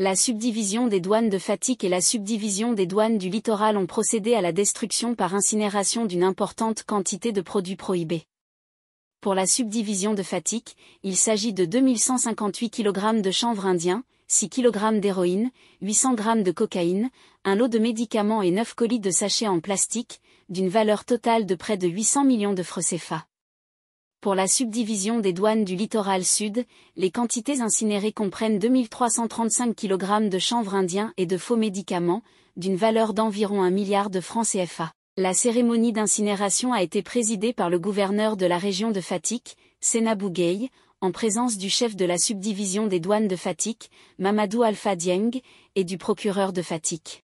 La subdivision des douanes de fatigue et la subdivision des douanes du littoral ont procédé à la destruction par incinération d'une importante quantité de produits prohibés. Pour la subdivision de fatigue, il s'agit de 2158 kg de chanvre indien, 6 kg d'héroïne, 800 g de cocaïne, un lot de médicaments et 9 colis de sachets en plastique, d'une valeur totale de près de 800 millions de CFA. Pour la subdivision des douanes du littoral sud, les quantités incinérées comprennent 2335 kg de chanvre indien et de faux médicaments, d'une valeur d'environ 1 milliard de francs CFA. La cérémonie d'incinération a été présidée par le gouverneur de la région de Fatik, Sena Gueye, en présence du chef de la subdivision des douanes de Fatik, Mamadou Alpha Dieng, et du procureur de Fatik.